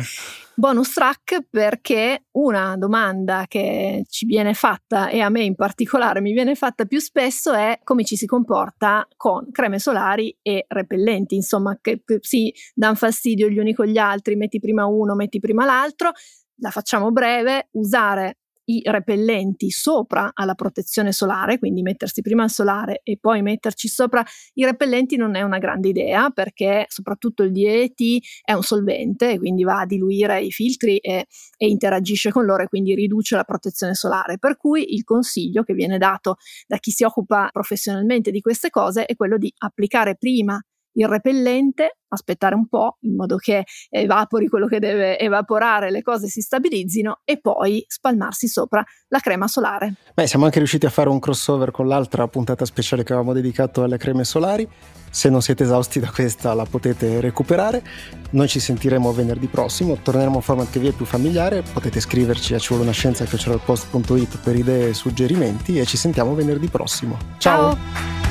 bonus track perché una domanda che ci viene fatta e a me in particolare mi viene fatta più spesso è come ci si comporta con creme solari e repellenti, insomma che si danno fastidio gli uni con gli altri, metti prima uno, metti prima l'altro, la facciamo breve, usare i repellenti sopra alla protezione solare, quindi mettersi prima il solare e poi metterci sopra i repellenti non è una grande idea perché soprattutto il DET è un solvente e quindi va a diluire i filtri e, e interagisce con loro e quindi riduce la protezione solare. Per cui il consiglio che viene dato da chi si occupa professionalmente di queste cose è quello di applicare prima il repellente, aspettare un po' in modo che evapori quello che deve evaporare, le cose si stabilizzino e poi spalmarsi sopra la crema solare. Beh, siamo anche riusciti a fare un crossover con l'altra puntata speciale che avevamo dedicato alle creme solari. Se non siete esausti da questa la potete recuperare. Noi ci sentiremo venerdì prossimo, torneremo a format che vi è più familiare, potete scriverci a civolonascienza.it per idee e suggerimenti e ci sentiamo venerdì prossimo. Ciao. Ciao.